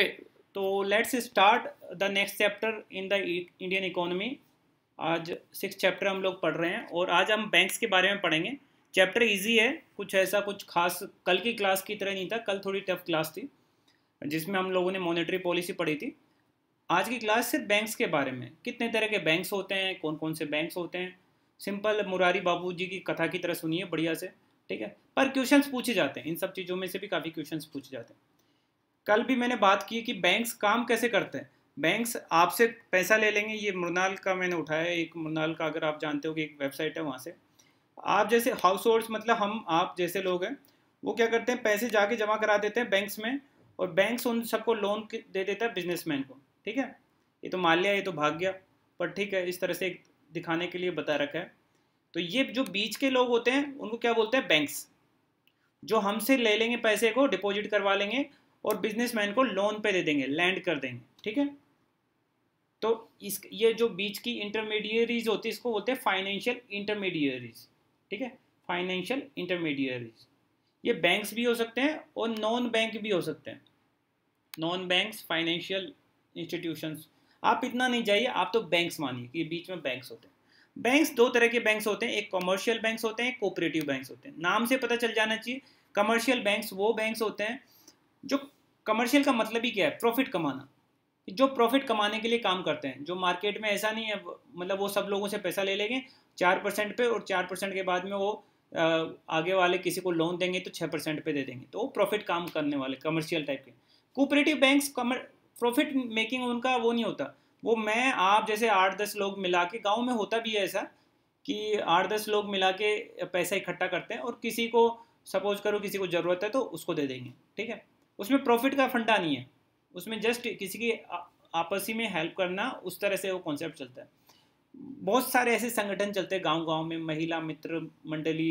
Okay, तो let's start the next chapter in the e- Indian economy. आज six chapter हम लोग पढ़ रहे हैं और आज हम बैंक्स के बारे में पढ़ेंगे चैप्टर इजी है कुछ ऐसा कुछ खास कल की क्लास की तरह नहीं था कल थोड़ी टफ क्लास थी जिसमें हम लोगों ने मॉनेटरी पॉलिसी पढ़ी थी आज की क्लास सिर्फ बैंक्स के बारे में कितने तरह के बैंक्स होते हैं कौन कौन से बैंक्स होते हैं सिंपल मुरारी बाबू जी की कथा की तरह सुनिए बढ़िया से ठीक है पर क्वेश्चंस पूछे जाते हैं इन सब चीज़ों में से भी काफ़ी क्वेश्चंस पूछे जाते हैं कल भी मैंने बात की कि बैंक्स काम कैसे करते हैं बैंक्स आपसे पैसा ले लेंगे ये मृणाल का मैंने उठाया एक मृणाल का अगर आप जानते हो कि एक वेबसाइट है वहाँ से आप जैसे हाउस होल्ड मतलब हम आप जैसे लोग हैं वो क्या करते हैं पैसे जाके जमा करा देते हैं बैंक्स में और बैंक्स उन सबको लोन दे देता है बिजनेसमैन को ठीक है ये तो मान लिया ये तो भाग गया पर ठीक है इस तरह से दिखाने के लिए बता रखा है तो ये जो बीच के लोग होते हैं उनको क्या बोलते हैं बैंक्स जो हमसे ले लेंगे पैसे को डिपॉजिट करवा लेंगे और बिजनेसमैन को लोन पे दे देंगे लैंड कर देंगे ठीक है तो इस ये जो बीच की इंटरमीडियरीज होती है इसको बोलते हैं फाइनेंशियल इंटरमीडियरीज ठीक है फाइनेंशियल इंटरमीडियरीज ये बैंक्स भी हो सकते हैं और नॉन बैंक भी हो सकते हैं नॉन बैंक्स फाइनेंशियल इंस्टीट्यूशंस आप इतना नहीं जाइए आप तो बैंक्स मानिए कि बीच में बैंक्स होते हैं बैंक्स दो तरह के बैंक्स होते हैं एक कॉमर्शियल बैंक्स होते हैं कोऑपरेटिव बैंक्स होते हैं नाम से पता चल जाना चाहिए कमर्शियल बैंक्स वो बैंक्स होते हैं जो कमर्शियल का मतलब ही क्या है प्रॉफिट कमाना जो प्रॉफिट कमाने के लिए काम करते हैं जो मार्केट में ऐसा नहीं है मतलब वो सब लोगों से पैसा ले लेंगे चार परसेंट पे और चार परसेंट के बाद में वो आगे वाले किसी को लोन देंगे तो छः परसेंट पे दे देंगे तो वो प्रॉफिट काम करने वाले कमर्शियल टाइप के कोऑपरेटिव बैंक्स कमर प्रॉफिट मेकिंग उनका वो नहीं होता वो मैं आप जैसे आठ दस लोग मिला के गाँव में होता भी है ऐसा कि आठ दस लोग मिला के पैसा इकट्ठा करते हैं और किसी को सपोज करो किसी को ज़रूरत है तो उसको दे देंगे ठीक है उसमें प्रॉफिट का फंडा नहीं है उसमें जस्ट किसी की आपसी में हेल्प करना उस तरह से वो कॉन्सेप्ट चलता है बहुत सारे ऐसे संगठन चलते हैं गांव गांव में महिला मित्र मंडली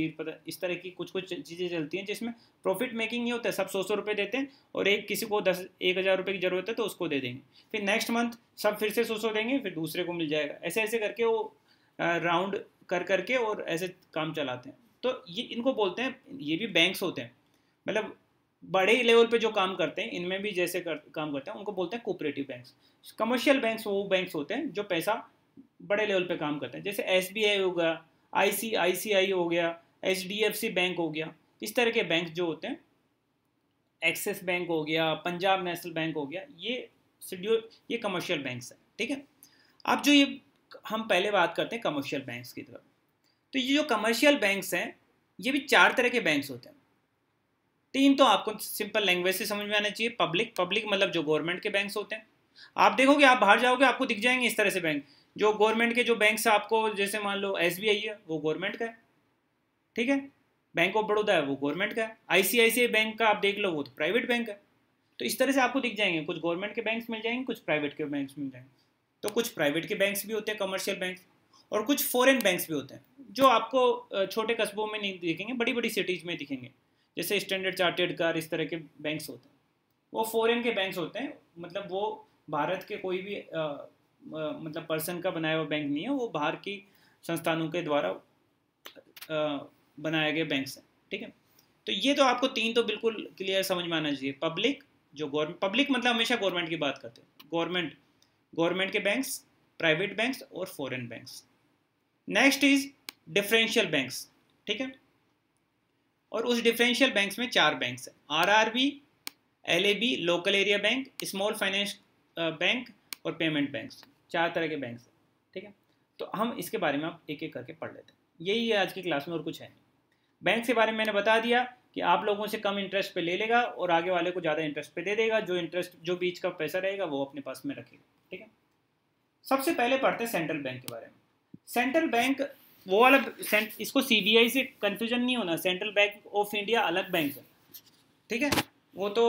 इस तरह की कुछ कुछ चीज़ें चलती हैं जिसमें प्रॉफिट मेकिंग ये होता है सब सौ सौ रुपये देते हैं और एक किसी को दस एक हज़ार रुपये की ज़रूरत है तो उसको दे देंगे फिर नेक्स्ट मंथ सब फिर से सौ सौ देंगे फिर दूसरे को मिल जाएगा ऐसे ऐसे करके वो राउंड कर करके और ऐसे काम चलाते हैं तो ये इनको बोलते हैं ये भी बैंक्स होते हैं मतलब बड़े लेवल पे जो काम करते हैं इनमें भी जैसे कर, काम करते हैं उनको बोलते हैं कोऑपरेटिव बैंक्स कमर्शियल बैंक्स वो बैंक्स होते हैं जो पैसा बड़े लेवल पे काम करते हैं जैसे एस हो गया आई हो गया एच बैंक हो गया इस तरह के बैंक जो होते हैं एक्सिस बैंक हो गया पंजाब नेशनल बैंक हो गया ये शेड्यूल ये कमर्शियल बैंक्स हैं ठीक है अब जो ये हम पहले बात करते हैं कमर्शियल बैंक्स की तरफ तो ये जो कमर्शियल बैंक्स हैं ये भी चार तरह के बैंक्स होते हैं तीन तो आपको सिंपल लैंग्वेज से समझ में आना चाहिए पब्लिक पब्लिक मतलब जो गवर्नमेंट के बैंक्स होते हैं आप देखोगे आप बाहर जाओगे आपको दिख जाएंगे इस तरह से बैंक जो गवर्नमेंट के जो बैंक आपको जैसे मान लो एस है वो गवर्नमेंट का है ठीक है बैंक ऑफ बड़ौदा है वो गवर्नमेंट का है आईसीआईसीआई बैंक का आप देख लो वो तो प्राइवेट बैंक है तो इस तरह से आपको दिख जाएंगे कुछ गवर्नमेंट के बैंक्स मिल जाएंगे कुछ प्राइवेट के बैंक्स मिल जाएंगे तो कुछ प्राइवेट के बैंक्स भी होते हैं कमर्शियल बैंक्स और कुछ फॉरेन बैंक्स भी होते हैं जो आपको छोटे कस्बों में नहीं दिखेंगे बड़ी बड़ी सिटीज़ में दिखेंगे जैसे स्टैंडर्ड चार्टेड कार इस तरह के बैंक्स होते हैं वो फॉरेन के बैंक्स होते हैं मतलब वो भारत के कोई भी आ, आ, मतलब पर्सन का बनाया हुआ बैंक नहीं है वो बाहर की संस्थानों के द्वारा बनाए गए बैंक्स हैं ठीक है तो ये तो आपको तीन तो बिल्कुल क्लियर समझ में आना चाहिए पब्लिक जो गवर्नमेंट पब्लिक मतलब हमेशा गवर्नमेंट की बात करते हैं गवर्नमेंट गवर्नमेंट के बैंक्स प्राइवेट बैंक्स और foreign banks next is differential banks ठीक है और उस डिफरेंशियल बैंक्स में चार banks R R B L A B local area bank small finance bank और पेमेंट बैंक्स चार तरह के बैंक्स ठीक है तो हम इसके बारे में आप एक एक करके पढ़ लेते हैं यही है आज की क्लास में और कुछ है नहीं बैंक के बारे में मैंने बता दिया कि आप लोगों से कम इंटरेस्ट पे ले लेगा और आगे वाले को ज़्यादा इंटरेस्ट पे दे देगा जो इंटरेस्ट जो बीच का पैसा रहेगा वो अपने पास में रखेगा ठीक है सबसे पहले पढ़ते हैं सेंट्रल बैंक के बारे में सेंट्रल बैंक वो वाला इसको सीबीआई से कंफ्यूजन नहीं होना सेंट्रल बैंक ऑफ इंडिया अलग बैंक है ठीक है वो तो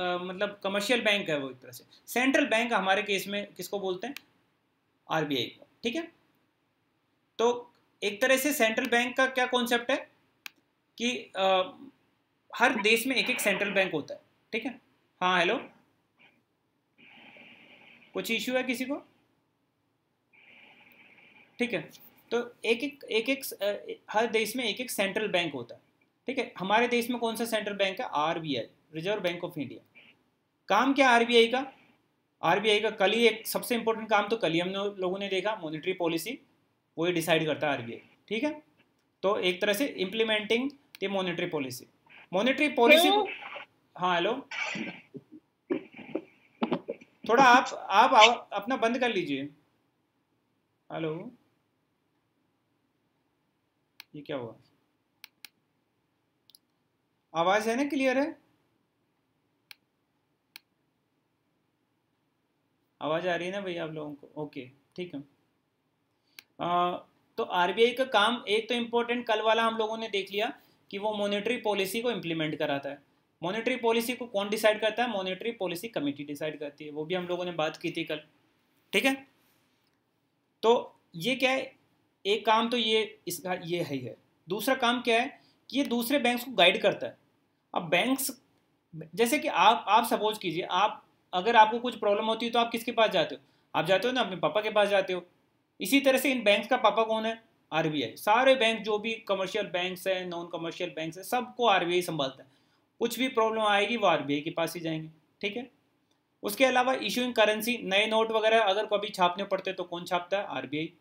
आ, मतलब कमर्शियल बैंक है वो एक तरह से सेंट्रल बैंक हमारे केस में किसको बोलते हैं आरबीआई को ठीक है तो एक तरह से सेंट्रल बैंक का क्या कॉन्सेप्ट है कि आ, हर देश में एक एक सेंट्रल बैंक होता है ठीक है हाँ हेलो कुछ इश्यू है किसी को ठीक है तो एक एक एक एक हर देश में एक एक सेंट्रल बैंक होता है ठीक है हमारे देश में कौन सा सेंट्रल बैंक है RBI reserve bank of India काम क्या आरबीआई का आरबीआई का कल ही एक सबसे इंपॉर्टेंट काम तो कल ही हम लोगों ने देखा मॉनेटरी पॉलिसी वो ही डिसाइड करता है आरबीआई ठीक है तो एक तरह से implementing the monetary policy monetary policy हाँ हेलो थोड़ा आप आप अपना बंद कर लीजिए हेलो ये क्या हुआ आवाज है ना क्लियर है आवाज आ रही है ना भैया आप लोगों को ओके ठीक है आ, तो आरबीआई का काम एक तो इम्पोर्टेंट कल वाला हम लोगों ने देख लिया कि वो मॉनेटरी पॉलिसी को इम्प्लीमेंट कराता है मॉनेटरी पॉलिसी को कौन डिसाइड करता है मॉनेटरी पॉलिसी कमेटी डिसाइड करती है वो भी हम लोगों ने बात की थी कल ठीक है तो ये क्या है एक काम तो ये इसका ये है ही है दूसरा काम क्या है कि ये दूसरे बैंक्स को गाइड करता है अब बैंक्स जैसे कि आप आप सपोज कीजिए आप अगर आपको कुछ प्रॉब्लम होती है तो आप किसके पास जाते हो आप जाते हो ना अपने पापा के पास जाते हो इसी तरह से इन बैंक का पापा कौन है आर सारे बैंक जो भी कमर्शियल बैंक्स हैं नॉन कमर्शियल बैंक्स हैं सबको आर संभालता है कुछ भी प्रॉब्लम आएगी वो आर के पास ही जाएंगे ठीक है उसके अलावा इशूइंग करेंसी नए नोट वगैरह अगर कभी छापने पड़ते तो कौन छापता है आरबीआई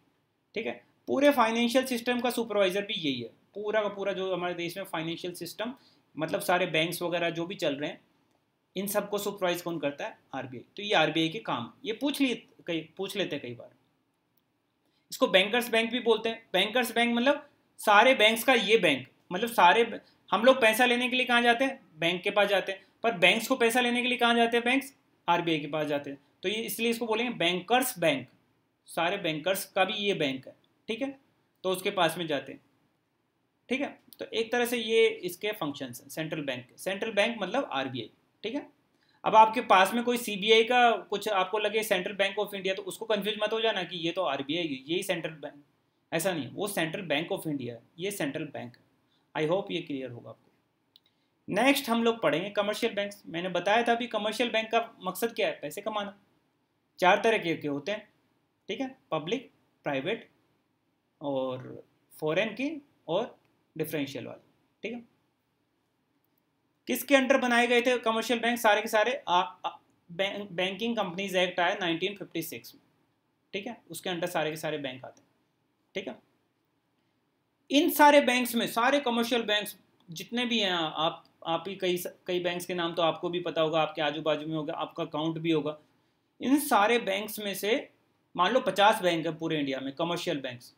ठीक है पूरे फाइनेंशियल सिस्टम का सुपरवाइजर भी यही है पूरा का पूरा जो हमारे देश में फाइनेंशियल सिस्टम मतलब सारे बैंक्स वगैरह जो भी चल रहे हैं इन सबको सुपरवाइज कौन करता है आरबीआई तो ये आरबीआई के काम ये पूछ लिए कई पूछ लेते हैं कई बार इसको बैंकर्स बैंक भी बोलते हैं बैंकर्स बैंक मतलब सारे बैंक्स का ये बैंक मतलब सारे हम लोग पैसा लेने के लिए कहाँ जाते हैं बैंक के पास जाते हैं पर बैंक्स को पैसा लेने के लिए कहाँ जाते हैं बैंक्स आरबीआई के पास जाते हैं तो ये इसलिए इसको बोलेंगे बैंकर्स बैंक सारे बैंकर्स का भी ये बैंक है ठीक है तो उसके पास में जाते हैं ठीक है तो एक तरह से ये इसके फंक्शन हैं सेंट्रल बैंक सेंट्रल बैंक मतलब आरबीआई ठीक है अब आपके पास में कोई सीबीआई का कुछ आपको लगे सेंट्रल बैंक ऑफ इंडिया तो उसको कंफ्यूज मत हो जाना कि ये तो आरबीआई यही सेंट्रल बैंक ऐसा नहीं वो सेंट्रल बैंक ऑफ इंडिया है ये सेंट्रल बैंक है आई होप ये क्लियर होगा आपको नेक्स्ट हम लोग पढ़ेंगे कमर्शियल बैंक मैंने बताया था अभी कमर्शियल बैंक का मकसद क्या है पैसे कमाना चार तरह के होते हैं ठीक है पब्लिक प्राइवेट और फॉरेन की और डिफरेंशियल वाली ठीक है किसके अंडर बनाए गए थे कमर्शियल बैंक सारे के सारे आ, आ, बैं, बैंकिंग कंपनीज एक्ट आया 1956 में ठीक है उसके अंडर सारे के सारे बैंक आते हैं ठीक है इन सारे बैंक्स में सारे कमर्शियल बैंक्स जितने भी हैं आप आप ही कई कई बैंक्स के नाम तो आपको भी पता होगा आपके आजू बाजू में होगा आपका अकाउंट भी होगा इन सारे बैंक्स में से मान लो पचास बैंक है पूरे इंडिया में कमर्शियल बैंक्स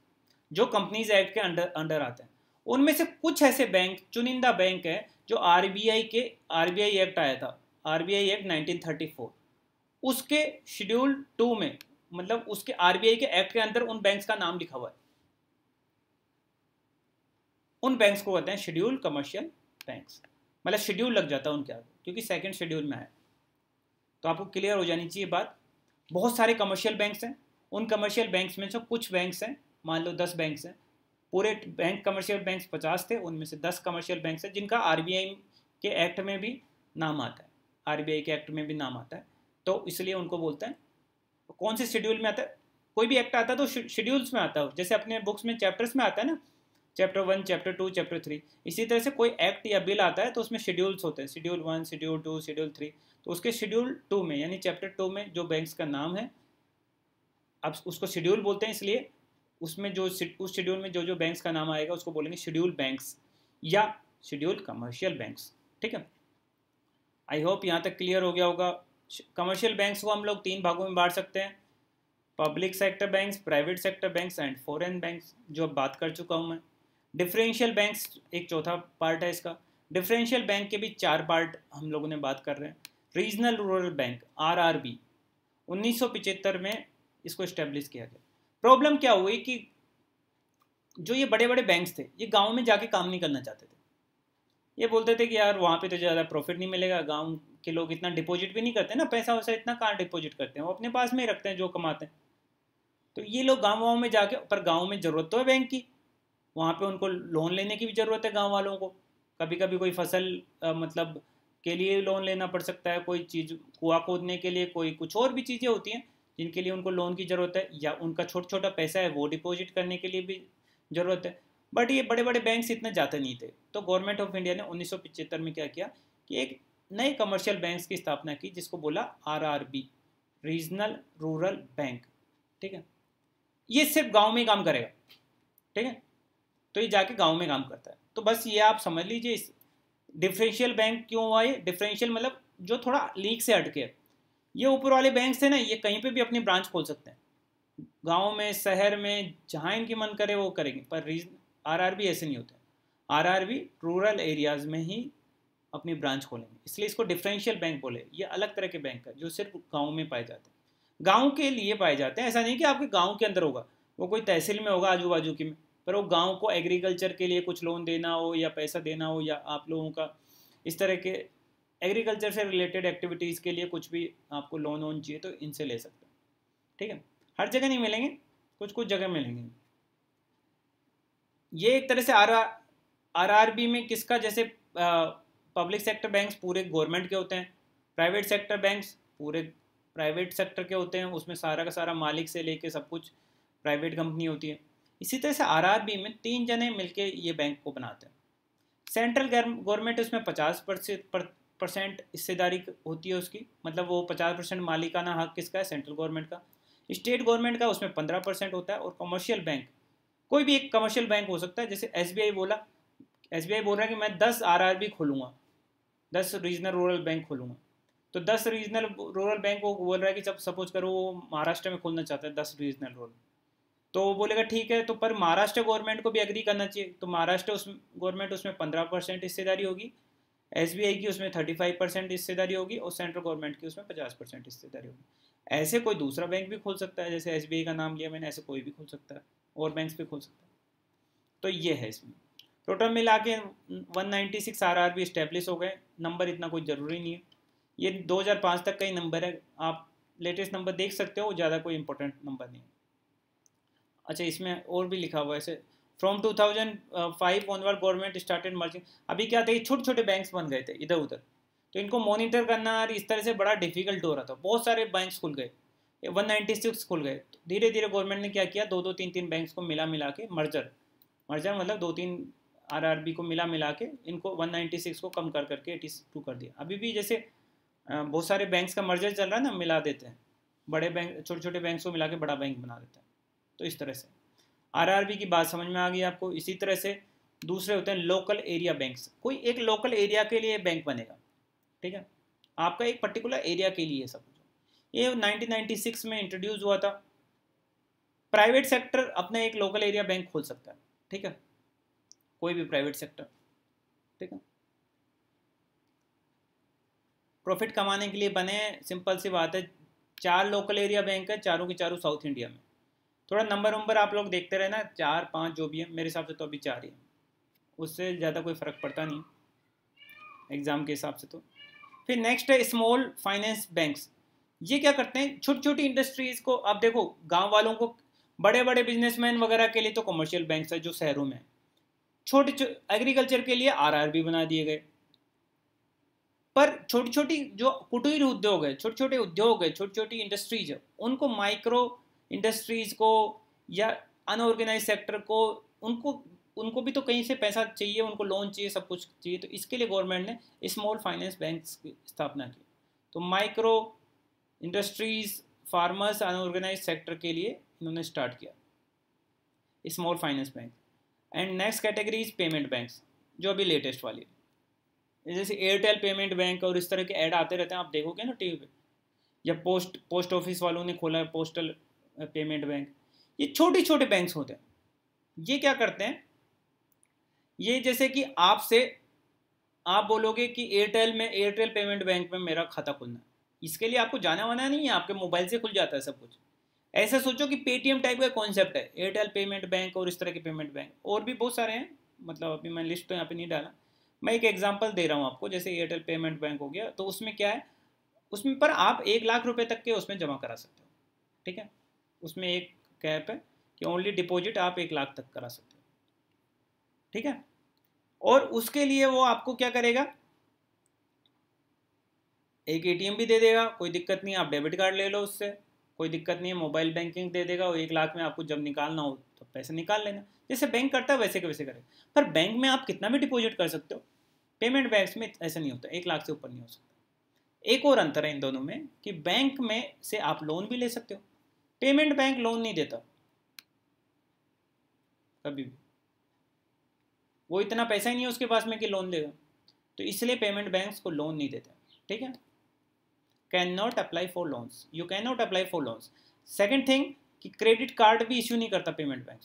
जो कंपनीज एक्ट के अंडर अंडर आते हैं उनमें से कुछ ऐसे बैंक चुनिंदा बैंक हैं जो आरबीआई के आर एक्ट आया था आरबीआई एक्ट नाइनटीन उसके शेड्यूल टू में मतलब उसके आरबीआई के एक्ट के अंदर उन बैंक का नाम लिखा हुआ है उन बैंक्स को कहते हैं शेड्यूल कमर्शियल बैंक्स मतलब शेड्यूल लग जाता है उनके आगे क्योंकि सेकंड शेड्यूल में है तो आपको क्लियर हो जानी चाहिए बात बहुत सारे कमर्शियल बैंक्स हैं उन कमर्शियल बैंक्स में से कुछ बैंक्स हैं मान लो दस बैंक्स हैं पूरे बैंक कमर्शियल बैंक्स पचास थे उनमें से दस कमर्शियल बैंक्स हैं जिनका आर के एक्ट में भी नाम आता है आर के एक्ट में भी नाम आता है तो इसलिए उनको बोलते हैं कौन से शेड्यूल में आता है कोई भी एक्ट आता है तो शेड्यूल्स में आता है जैसे अपने बुक्स में चैप्टर्स में आता है ना chapter one chapter two chapter three इसी तरह से कोई एक्ट या बिल आता है तो उसमें शेड्यूल्स होते हैं schedule one schedule two schedule three तो उसके शेड्यूल टू में यानी चैप्टर टू में जो बैंक्स का नाम है अब उसको शेड्यूल बोलते हैं इसलिए उसमें जो उस शेड्यूल में जो जो बैंक्स का नाम आएगा उसको बोलेंगे शेड्यूल बैंक्स या शेड्यूल कमर्शियल बैंक्स ठीक है आई होप यहाँ तक क्लियर हो गया होगा कमर्शियल बैंक्स को हम लोग तीन भागों में बांट सकते हैं public sector banks private sector banks and foreign banks जो अब बात कर चुका हूँ मैं डिफरेंशियल बैंक्स एक चौथा पार्ट है इसका डिफरेंशियल बैंक के भी चार पार्ट हम लोगों ने बात कर रहे हैं regional rural bank R R B उन्नीस में इसको इस्टेब्लिश किया गया प्रॉब्लम क्या हुई कि जो ये बड़े बड़े बैंक्स थे ये गाँव में जाके काम नहीं करना चाहते थे ये बोलते थे कि यार वहाँ पे तो ज़्यादा प्रॉफिट नहीं मिलेगा गाँव के लोग इतना डिपॉजिट भी नहीं करते ना पैसा वैसा इतना कहाँ डिपॉजिट करते हैं वो अपने पास में ही रखते हैं जो कमाते हैं तो ये लोग गाँव वाँव में जाके पर गाँव में ज़रूरत तो है बैंक की वहाँ पर उनको लोन लेने की भी ज़रूरत है गाँव वालों को कभी कभी कोई फसल मतलब के लिए लोन लेना पड़ सकता है कोई चीज़ कुआ खोदने के लिए कोई कुछ और भी चीज़ें होती हैं जिनके लिए उनको लोन की ज़रूरत है या उनका छोटा छोटा पैसा है वो डिपॉजिट करने के लिए भी ज़रूरत है बट ये बड़े बड़े बैंक इतना जाते नहीं थे तो गवर्नमेंट ऑफ इंडिया ने उन्नीस में क्या किया कि एक नए कमर्शियल बैंक्स की स्थापना की जिसको बोला आर रीजनल रूरल बैंक ठीक है ये सिर्फ गांव में काम करेगा ठीक है तो ये जाके गांव में काम करता है तो बस ये आप समझ लीजिए इस डिफरेंशियल बैंक क्यों हुआ ये डिफरेंशियल मतलब जो थोड़ा लीक से हटके है ये ऊपर वाले बैंक थे ना ये कहीं पे भी अपनी ब्रांच खोल सकते हैं गांव में शहर में जहाँ इनकी मन करे वो करेंगे पर रीजन आरआरबी ऐसे नहीं होते आरआरबी रूरल एरियाज में ही अपनी ब्रांच खोलेंगे इसलिए इसको डिफरेंशियल बैंक बोले ये अलग तरह के बैंक है जो सिर्फ गाँव में पाए जाते हैं गाँव के लिए पाए जाते हैं ऐसा नहीं कि आपके गाँव के अंदर होगा वो कोई तहसील में होगा आजू बाजू की में पर वो गाँव को एग्रीकल्चर के लिए कुछ लोन देना हो या पैसा देना हो या आप लोगों का इस तरह के एग्रीकल्चर से रिलेटेड एक्टिविटीज़ के लिए कुछ भी आपको लोन वोन चाहिए तो इनसे ले सकते हैं ठीक है हर जगह नहीं मिलेंगे कुछ कुछ जगह मिलेंगे ये एक तरह से आर आर आर बी में किसका जैसे पब्लिक सेक्टर बैंक्स पूरे गवर्नमेंट के होते हैं प्राइवेट सेक्टर बैंक्स पूरे प्राइवेट सेक्टर के होते हैं उसमें सारा का सारा मालिक से लेके सब कुछ प्राइवेट कंपनी होती है इसी तरह से आरआरबी में तीन जने मिलके ये बैंक को बनाते हैं सेंट्रल गवर्नमेंट उसमें पचास परसेंट हिस्सेदारी होती है उसकी मतलब वो पचास परसेंट मालिकाना हक किसका है सेंट्रल गवर्नमेंट का स्टेट गवर्नमेंट का उसमें पंद्रह परसेंट होता है और कमर्शियल बैंक कोई भी एक कमर्शियल बैंक हो सकता है जैसे एस बोला एस बोल रहा है कि मैं दस आर खोलूँगा दस रीजनल रूरल बैंक खोलूँगा तो दस रीजनल रूरल बैंक वो बोल रहा है कि जब सपोज करो वो महाराष्ट्र में खोलना चाहता है दस रीजनल रूरल तो वो बोलेगा ठीक है तो पर महाराष्ट्र गवर्नमेंट को भी एग्री करना चाहिए तो महाराष्ट्र उस गवर्नमेंट उसमें पंद्रह परसेंट हिस्सेदारी होगी एस की उसमें थर्टी फाइव परसेंट हिस्सेदारी होगी और सेंट्रल गवर्नमेंट की उसमें पचास परसेंट हिस्सेदारी होगी ऐसे कोई दूसरा बैंक भी खोल सकता है जैसे एस का नाम लिया मैंने ऐसे कोई भी खोल सकता है और बैंक्स भी खोल सकता है तो ये है इसमें टोटल मिला के one ninety six R R establish हो गए नंबर इतना कोई ज़रूरी नहीं है ये दो हज़ार पाँच तक का ही नंबर है आप लेटेस्ट नंबर देख सकते हो ज़्यादा कोई इंपॉर्टेंट नंबर नहीं है अच्छा इसमें और भी लिखा हुआ है ऐसे from 2005 onward government started merging अभी क्या था ये छोटे छोटे बैंक्स बन गए थे इधर उधर तो इनको मॉनिटर करना और इस तरह से बड़ा डिफिकल्ट हो रहा था बहुत सारे बैंक खुल गए 196 खुल गए तो धीरे धीरे गवर्नमेंट ने क्या किया दो दो तीन तीन बैंक्स को मिला मिला के मर्जर मर्जर मतलब दो तीन बी को मिला मिला के इनको सिक्स को कम कर करके टू कर दिया अभी भी जैसे बहुत सारे बैंक्स का मर्जर चल रहा है ना मिला देते हैं बड़े बैंक छोटे छोटे बैंक्स को मिला के बड़ा बैंक बना देते हैं तो इस तरह से आरआरबी की बात समझ में आ गई आपको इसी तरह से दूसरे होते हैं लोकल एरिया बैंक्स कोई एक लोकल एरिया के लिए बैंक बनेगा ठीक है आपका एक पर्टिकुलर एरिया के लिए सब कुछ ये 1996 में इंट्रोड्यूस हुआ था प्राइवेट सेक्टर अपना एक लोकल एरिया बैंक खोल सकता है ठीक है कोई भी प्राइवेट सेक्टर ठीक है प्रॉफिट कमाने के लिए बने सिंपल सी बात है चार लोकल एरिया बैंक है चारों के चारों साउथ इंडिया में थोड़ा नंबर वंबर आप लोग देखते रहे ना चार पाँच जो भी है मेरे हिसाब से तो अभी चार ही है उससे ज़्यादा कोई फ़र्क पड़ता नहीं एग्ज़ाम के हिसाब से तो फिर नेक्स्ट है स्मॉल फाइनेंस बैंक्स ये क्या करते हैं छोटी छोटी इंडस्ट्रीज़ को आप देखो गांव वालों को बड़े बड़े बिजनेसमैन वगैरह के लिए तो कमर्शियल बैंक है जो शहरों में छोटे एग्रीकल्चर के लिए आरआरबी बना दिए गए पर छोटी छोटी जो कुटीर उद्योग है छोटे छोटे उद्योग है छोटी छोटी इंडस्ट्रीज है उनको माइक्रो इंडस्ट्रीज़ को या अनऑर्गेनाइज सेक्टर को उनको उनको भी तो कहीं से पैसा चाहिए उनको लोन चाहिए सब कुछ चाहिए तो इसके लिए गवर्नमेंट ने स्मॉल फाइनेंस बैंक की स्थापना की तो micro industries farmers unorganize sector के लिए इन्होंने स्टार्ट किया small finance bank and next category is payment bank जो अभी लेटेस्ट वाली है जैसे एयरटेल पेमेंट बैंक और इस तरह के ऐड आते रहते हैं आप देखोगे ना टीवी पे या पोस्ट पोस्ट ऑफिस वालों ने खोला है पोस्टल पेमेंट बैंक ये छोटे छोटे बैंक्स होते हैं ये क्या करते हैं ये जैसे कि आपसे आप बोलोगे कि एयरटेल में एयरटेल पेमेंट बैंक में मेरा खाता खुलना इसके लिए आपको जाना वाना नहीं है आपके मोबाइल से खुल जाता है सब कुछ ऐसे सोचो कि पेटीएम टाइप का कॉन्सेप्ट है एयरटेल पेमेंट बैंक और इस तरह के पेमेंट बैंक और भी बहुत सारे हैं मतलब अभी मैं लिस्ट तो यहाँ पे नहीं डाला मैं एक एग्जांपल दे रहा हूँ आपको जैसे एयरटेल पेमेंट बैंक हो गया तो उसमें क्या है उसमें पर आप एक लाख रुपये तक के उसमें जमा करा सकते हो ठीक है उसमें एक कैप है कि ओनली डिपॉजिट आप एक लाख तक करा सकते हो ठीक है और उसके लिए वो आपको क्या करेगा एक एटीएम भी दे देगा कोई दिक्कत नहीं आप डेबिट कार्ड ले लो उससे कोई दिक्कत नहीं है मोबाइल बैंकिंग दे देगा और एक लाख में आपको जब निकालना हो तो पैसे निकाल लेना जैसे बैंक करता है वैसे के वैसे करेगा पर बैंक में आप कितना भी डिपॉजिट कर सकते हो पेमेंट बैंक में ऐसा नहीं होता एक लाख से ऊपर नहीं हो सकता एक और अंतर है इन दोनों में कि बैंक में से आप लोन भी ले सकते हो पेमेंट बैंक लोन नहीं देता कभी भी वो इतना पैसा ही नहीं है उसके पास में कि लोन देगा तो इसलिए पेमेंट बैंक को लोन नहीं देते ठीक है can not apply for loans you can not apply for loans second thing कि क्रेडिट कार्ड भी इश्यू नहीं करता payment bank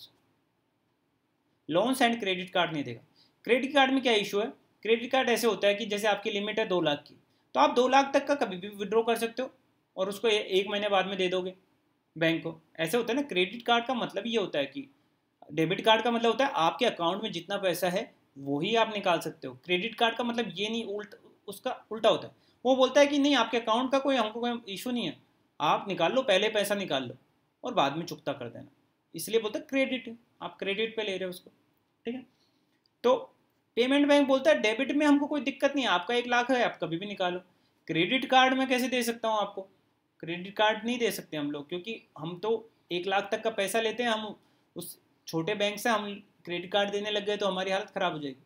loans and credit card नहीं देगा क्रेडिट कार्ड में क्या इशू है क्रेडिट कार्ड ऐसे होता है कि जैसे आपकी लिमिट है दो लाख की तो आप दो लाख तक का कभी भी विड्रॉ कर सकते हो और उसको एक महीने बाद में दे दोगे बैंक को ऐसे होता है ना क्रेडिट कार्ड का मतलब ये होता है कि डेबिट कार्ड का मतलब होता है आपके अकाउंट में जितना पैसा है वही आप निकाल सकते हो क्रेडिट कार्ड का मतलब ये नहीं उल्ट उसका उल्टा होता है वो बोलता है कि नहीं आपके अकाउंट का कोई हमको कोई इशू नहीं है आप निकाल लो पहले पैसा निकाल लो और बाद में चुकता कर देना इसलिए बोलता है क्रेडिट आप क्रेडिट पे ले रहे हो उसको ठीक है तो पेमेंट बैंक बोलता है डेबिट में हमको कोई दिक्कत नहीं है आपका एक लाख है आप कभी भी निकालो क्रेडिट कार्ड में कैसे दे सकता हूँ आपको क्रेडिट कार्ड नहीं दे सकते हम लोग क्योंकि हम तो एक लाख तक का पैसा लेते हैं हम उस छोटे बैंक से हम क्रेडिट कार्ड देने लग गए तो हमारी हालत ख़राब हो जाएगी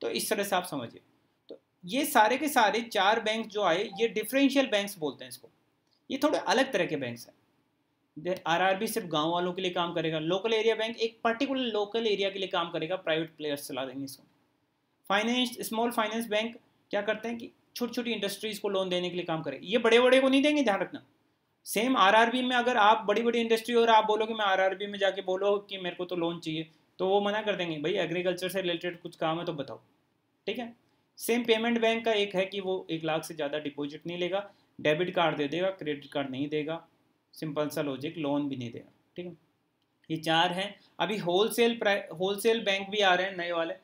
तो इस तरह से आप समझिए तो ये सारे के सारे चार बैंक जो आए ये डिफरेंशियल बैंक्स बोलते हैं इसको ये थोड़े अलग तरह के बैंक्स हैं आरआरबी सिर्फ गांव वालों के लिए काम करेगा लोकल एरिया बैंक एक पर्टिकुलर लोकल एरिया के लिए काम करेगा प्राइवेट प्लेयर्स चला देंगे इसको फाइनेंस स्मॉल फाइनेंस बैंक क्या करते हैं कि छोटी छोटी इंडस्ट्रीज़ को लोन देने के लिए काम करें ये बड़े बड़े को नहीं देंगे ध्यान रखना सेम आरआरबी में अगर आप बड़ी बड़ी इंडस्ट्री और आप बोलोगे मैं आरआरबी में जाके बोलो कि मेरे को तो लोन चाहिए तो वो मना कर देंगे भाई एग्रीकल्चर से रिलेटेड कुछ काम है तो बताओ ठीक है सेम पेमेंट बैंक का एक है कि वो एक लाख से ज़्यादा डिपॉजिट नहीं लेगा डेबिट कार्ड दे देगा क्रेडिट कार्ड नहीं देगा सिंपल सा लॉजिक लोन भी नहीं देगा ठीक है ये चार हैं अभी होलसेल होलसेल बैंक भी आ रहे हैं नए वाले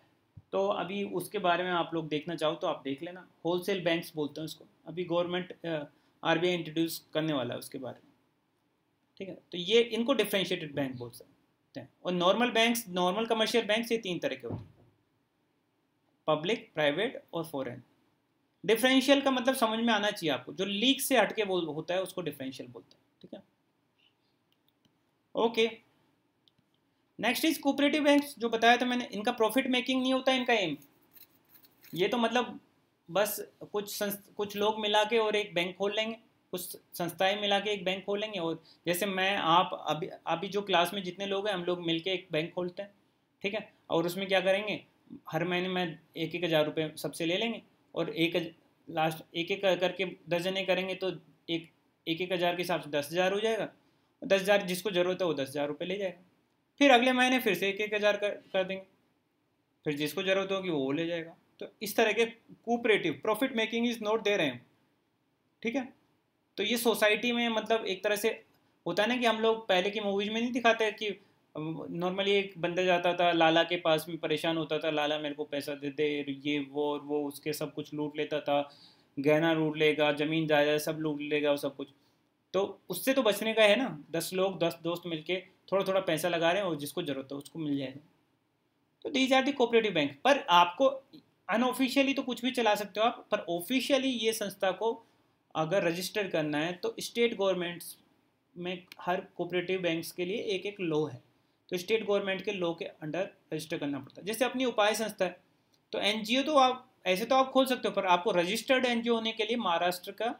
तो अभी उसके बारे में आप लोग देखना चाहो तो आप देख लेना होलसेल बैंक्स बोलते हैं उसको अभी गवर्नमेंट आर इंट्रोड्यूस करने वाला है उसके बारे में ठीक है तो ये इनको डिफ्रेंशिएटेड बैंक बोल सकते हैं और normal bank normal commercial bank ये तीन तरह के होते हैं पब्लिक प्राइवेट और फॉरन डिफरेंशियल का मतलब समझ में आना चाहिए आपको जो लीक से हटके बोल होता है उसको डिफरेंशियल बोलते हैं ठीक है okay next is cooperative bank जो बताया था मैंने इनका प्रॉफिट मेकिंग नहीं होता इनका एम ये तो मतलब बस कुछ कुछ लोग मिला के और एक बैंक खोल लेंगे कुछ संस्थाएं मिला के एक बैंक खोलेंगे और जैसे मैं आप अभी अभी जो क्लास में जितने लोग हैं हम लोग मिल के एक बैंक खोलते हैं ठीक है और उसमें क्या करेंगे हर महीने में एक एक हज़ार रुपये सबसे ले लेंगे और एक लास्ट एक एक करके दस जने करेंगे तो एक एक एक हज़ार के हिसाब से दस हज़ार हो जाएगा दस हज़ार जिसको ज़रूरत है वो दस हज़ार रुपये ले जाएगा फिर अगले महीने फिर से एक एक हज़ार कर, कर देंगे फिर जिसको ज़रूरत होगी वो ले जाएगा तो इस तरह के cooperative profit making is not दे रहे हैं ठीक है तो ये सोसाइटी में मतलब एक तरह से होता है ना कि हम लोग पहले की मूवीज में नहीं दिखाते कि नॉर्मली एक बंदा जाता था लाला के पास में परेशान होता था लाला मेरे को पैसा दे दे ये वो और वो उसके सब कुछ लूट लेता था गहना लूट लेगा ज़मीन जायदाद सब लूट लेगा वो सब कुछ तो उससे तो बचने का है ना दस लोग दस दोस्त मिलके थोड़ा थोड़ा पैसा लगा रहे हैं और जिसको ज़रूरत है उसको मिल जाएगा तो these are the cooperative bank पर आपको अनऑफिशियली तो कुछ भी चला सकते हो आप पर ऑफिशियली ये संस्था को अगर रजिस्टर करना है तो स्टेट गवर्नमेंट्स में हर कोऑपरेटिव बैंक्स के लिए एक एक लॉ है तो स्टेट गवर्नमेंट के लॉ के अंडर रजिस्टर करना पड़ता है जैसे अपनी उपाय संस्था है तो एन तो आप ऐसे तो आप खोल सकते हो पर आपको रजिस्टर्ड एन होने के लिए महाराष्ट्र का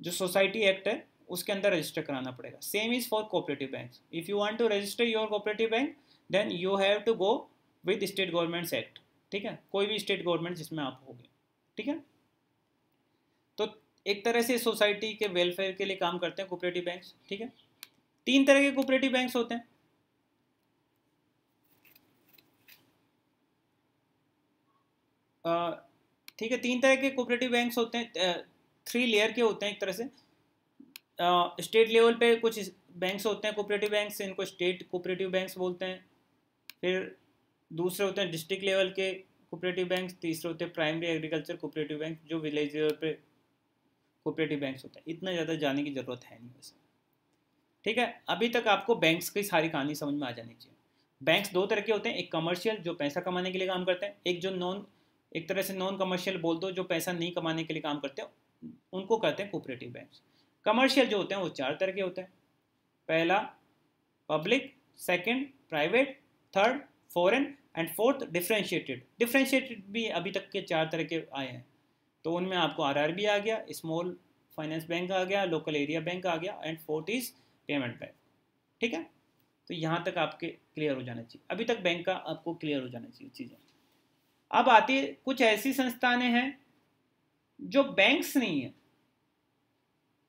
जो सोसाइटी एक्ट है उसके अंदर रजिस्टर कराना पड़ेगा same is for cooperative bank if you want to register your cooperative bank then you have to go with state governments act ठीक है कोई भी स्टेट गवर्नमेंट जिसमें आप होगे ठीक है तो एक तरह से सोसाइटी के वेलफेयर के लिए काम करते हैं कोऑपरेटिव बैंक्स ठीक है तीन तरह के कोऑपरेटिव बैंक्स होते हैं ठीक है तीन तरह के कोऑपरेटिव बैंक्स होते हैं थ्री लेयर के होते हैं एक तरह से स्टेट लेवल पे कुछ बैंक्स होते हैं कोऑपरेटिव बैंक्स इनको स्टेट कोऑपरेटिव बैंक्स बोलते हैं फिर दूसरे होते हैं डिस्ट्रिक्ट लेवल के कोपरेटिव बैंक तीसरे होते हैं प्राइमरी एग्रीकल्चर कोऑपरेटिव बैंक जो विलेज लेवल पे कोऑपरेटिव बैंक होते हैं इतना ज़्यादा जाने की ज़रूरत है नहीं वैसे ठीक है अभी तक आपको बैंक्स की सारी कहानी समझ में आ जानी चाहिए बैंक्स दो तरह के होते हैं एक कमर्शियल जो पैसा कमाने के लिए काम करते हैं एक जो नॉन एक तरह से नॉन कमर्शियल बोल दो जो पैसा नहीं कमाने के लिए काम करते हैं उनको कहते हैं कोऑपरेटिव बैंक कमर्शियल जो होते हैं वो चार तरह के होते हैं पहला public second private third foreign and fourth differentiated differentiated भी अभी तक के चार तरह के आए हैं तो उनमें आपको आरआरबी आ गया स्मॉल फाइनेंस बैंक आ गया लोकल एरिया बैंक आ गया and fourth is payment bank ठीक है तो यहाँ तक आपके क्लियर हो जाना चाहिए अभी तक बैंक का आपको क्लियर हो जाना चाहिए चीज़ें अब आती है कुछ ऐसी संस्थानें हैं जो बैंक्स नहीं है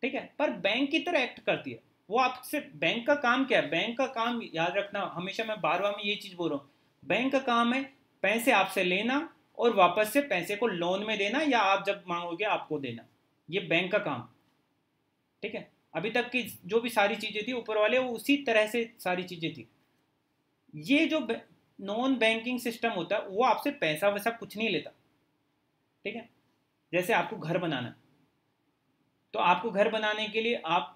ठीक है पर बैंक की तरह एक्ट करती है वो आपसे बैंक का काम क्या है बैंक का काम याद रखना हमेशा मैं बार बार में ये चीज़ बोल रहा हूँ बैंक का काम है पैसे आपसे लेना और वापस से पैसे को लोन में देना या आप जब मांगोगे आपको देना ये बैंक का काम ठीक है अभी तक की जो भी सारी चीज़ें थी ऊपर वाले वो उसी तरह से सारी चीज़ें थी ये जो नॉन बैंकिंग सिस्टम होता है वो आपसे पैसा वैसा कुछ नहीं लेता ठीक है जैसे आपको घर बनाना तो आपको घर बनाने के लिए आप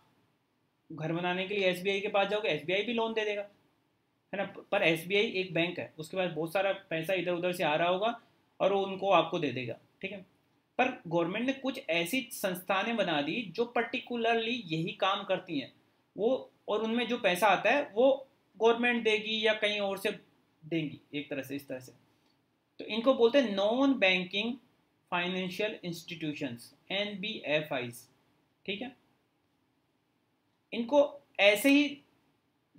घर बनाने के लिए एसबीआई के पास जाओगे एसबीआई भी लोन दे देगा है ना पर एस एक बैंक है उसके पास बहुत सारा पैसा इधर उधर से आ रहा होगा और वो उनको आपको दे देगा ठीक है पर गवर्नमेंट ने कुछ ऐसी संस्थाएं बना दी जो पर्टिकुलरली यही काम करती हैं वो और उनमें जो पैसा आता है वो गवर्नमेंट देगी या कहीं और से देंगी एक तरह से इस तरह से तो इनको बोलते हैं non banking financial institutions N B F Is ठीक है इनको ऐसे ही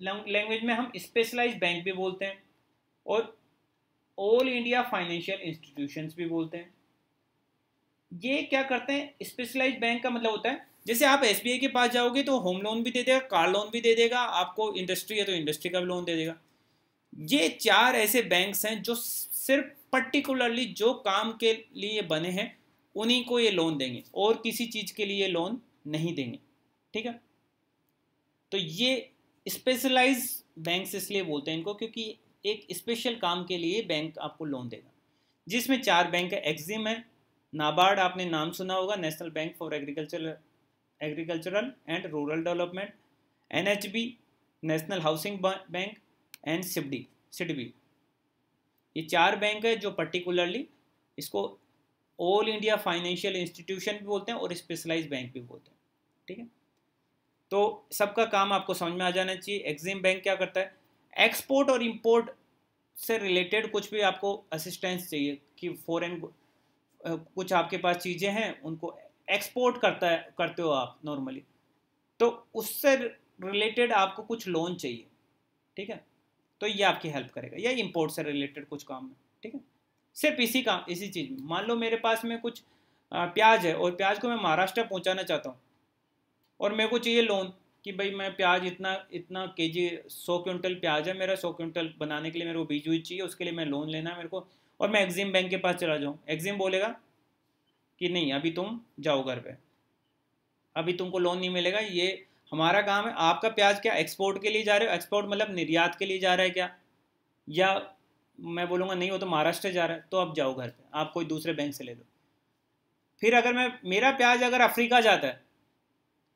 लैंग्वेज में हम स्पेशलाइज बैंक भी बोलते हैं और ऑल इंडिया फाइनेंशियल इंस्टीट्यूशन भी बोलते हैं ये क्या करते हैं स्पेशलाइज बैंक का मतलब होता है जैसे आप एस के पास जाओगे तो होम लोन भी दे देगा कार लोन भी दे देगा आपको इंडस्ट्री है तो इंडस्ट्री का भी लोन दे देगा ये चार ऐसे बैंक्स हैं जो सिर्फ पर्टिकुलरली जो काम के लिए बने हैं उन्हीं को ये लोन देंगे और किसी चीज़ के लिए लोन नहीं देंगे ठीक है तो ये स्पेशलाइज बैंक इसलिए बोलते हैं इनको क्योंकि एक स्पेशल काम के लिए बैंक आपको लोन देगा जिसमें चार बैंक एक्जिम है नाबार्ड आपने नाम सुना होगा national bank for agriculture agricultural and rural development N national housing bank and सिबडी सिडबी ये चार बैंक है जो पर्टिकुलरली इसको ऑल इंडिया फाइनेंशियल इंस्टीट्यूशन भी बोलते हैं और स्पेशलाइज बैंक भी बोलते हैं ठीक है तो सबका काम आपको समझ में आ जाना चाहिए एग्जिम बैंक क्या करता है एक्सपोर्ट और इम्पोर्ट से रिलेटेड कुछ भी आपको असिस्टेंस चाहिए कि फॉरेन कुछ आपके पास चीज़ें हैं उनको एक्सपोर्ट करता है करते हो आप नॉर्मली तो उससे रिलेटेड आपको कुछ लोन चाहिए ठीक है तो ये आपकी हेल्प करेगा या इम्पोर्ट से रिलेटेड कुछ काम में ठीक है सिर्फ इसी काम इसी चीज़ में मान लो मेरे पास में कुछ प्याज है और प्याज को मैं महाराष्ट्र पहुंचाना चाहता हूँ और मेरे को चाहिए लोन कि भाई मैं प्याज इतना इतना के जी सौ क्विंटल प्याज है मेरा सौ क्विंटल बनाने के लिए मेरे को बीज वीज चाहिए उसके लिए मैं लोन लेना है मेरे को और मैं एग्जिम बैंक के पास चला जाऊँ एग्जिम बोलेगा कि नहीं अभी तुम जाओ घर पर अभी तुमको लोन नहीं मिलेगा ये हमारा काम है आपका प्याज क्या एक्सपोर्ट के लिए जा रहे हो एक्सपोर्ट मतलब निर्यात के लिए जा रहा है क्या या मैं बोलूँगा नहीं वो तो महाराष्ट्र जा रहा है तो आप जाओ घर पे आप कोई दूसरे बैंक से ले लो फिर अगर मैं मेरा प्याज अगर अफ्रीका जाता है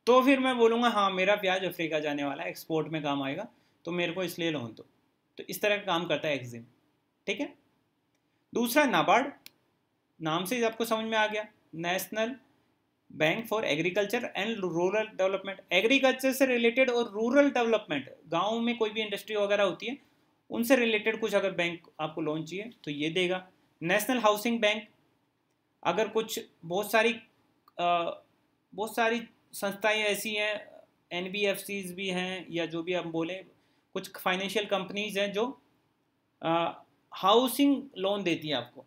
तो फिर मैं बोलूँगा हाँ मेरा प्याज अफ्रीका जाने वाला है एक्सपोर्ट में काम आएगा तो मेरे को इसलिए लोन दो तो इस तरह का काम करता है एक्जिम ठीक है दूसरा नाबार्ड नाम से आपको समझ में आ गया national bank for agriculture and rural development agriculture से रिलेटेड और रूरल डेवलपमेंट गाँव में कोई भी इंडस्ट्री वगैरह होती है उनसे रिलेटेड कुछ अगर बैंक आपको लोन चाहिए तो ये देगा नेशनल हाउसिंग बैंक अगर कुछ बहुत सारी आ, बहुत सारी संस्थाएं ऐसी हैं एन भी हैं या जो भी हम बोलें कुछ फाइनेंशियल कंपनीज हैं जो हाउसिंग लोन देती हैं आपको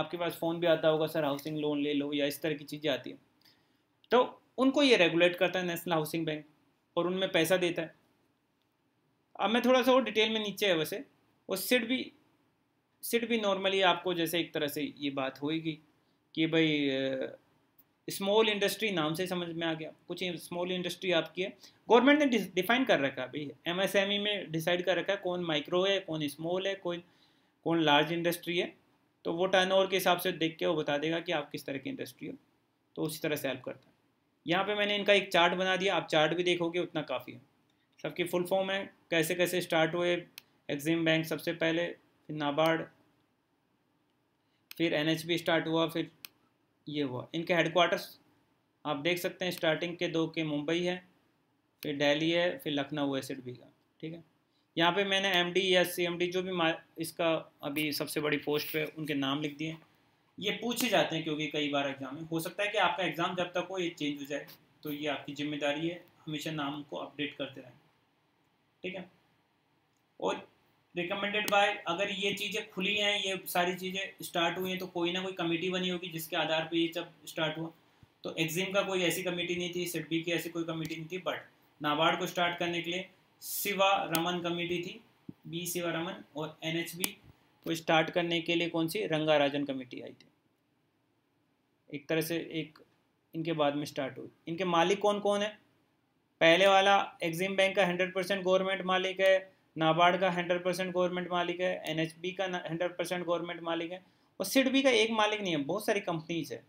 आपके पास फ़ोन भी आता होगा सर हाउसिंग लोन ले लो या इस तरह की चीज़ें आती हैं तो उनको ये रेगुलेट करता है नेशनल हाउसिंग बैंक और उनमें पैसा देता है अब मैं थोड़ा सा वो डिटेल में नीचे है वैसे और सिट भी सिट भी नॉर्मली आपको जैसे एक तरह से ये बात होएगी कि भाई स्मॉल इंडस्ट्री नाम से समझ में आ गया कुछ स्मॉल इंडस्ट्री आपकी है गवर्नमेंट ने डिफाइन कर रखा है भाई एमएसएमई e में डिसाइड कर रखा है कौन माइक्रो है कौन स्मॉल है कौन कौन लार्ज इंडस्ट्री है तो वो टर्न के हिसाब से देख के वो बता देगा कि आप किस तरह की इंडस्ट्री हो तो उसी तरह से हेल्प करता है यहाँ पर मैंने इनका एक चार्ट बना दिया आप चार्ट भी देखोगे उतना काफ़ी है सबकी फुल फॉर्म है कैसे कैसे स्टार्ट हुए एग्जिम बैंक सबसे पहले फिर नाबार्ड फिर एन स्टार्ट हुआ फिर ये हुआ इनके हेडकोार्टर्स आप देख सकते हैं स्टार्टिंग के दो के मुंबई है फिर दिल्ली है फिर लखनऊ है सिडबी का ठीक है यहाँ पे मैंने एम या सी जो भी इसका अभी सबसे बड़ी पोस्ट पे उनके नाम लिख दिए ये पूछे जाते हैं क्योंकि कई बार एग्जाम में हो सकता है कि आपका एग्ज़ाम जब तक हो ये चेंज हो जाए तो ये आपकी जिम्मेदारी है हमेशा नाम को अपडेट करते रहें ठीक है और रिकमेंडेड बाय अगर ये चीज़ें खुली हैं ये सारी चीज़ें स्टार्ट हुई हैं तो कोई ना कोई कमेटी बनी होगी जिसके आधार पर ये जब स्टार्ट हुआ तो एग्जिम का कोई ऐसी कमेटी नहीं थी सिडबी की ऐसी कोई कमेटी नहीं थी बट नाबार्ड को स्टार्ट करने के लिए शिवा रमन कमेटी थी बी शिवा रमन और एन को स्टार्ट करने के लिए कौन सी रंगाराजन कमेटी आई थी एक तरह से एक इनके बाद में स्टार्ट हुई इनके मालिक कौन कौन है पहले वाला एग्जिम बैंक का हंड्रेड परसेंट गवर्नमेंट मालिक है नाबार्ड का हंड्रेड परसेंट गवर्नमेंट मालिक है एन का हंड्रेड परसेंट गवर्नमेंट मालिक है और सिडबी का एक मालिक नहीं है बहुत सारी कंपनीज है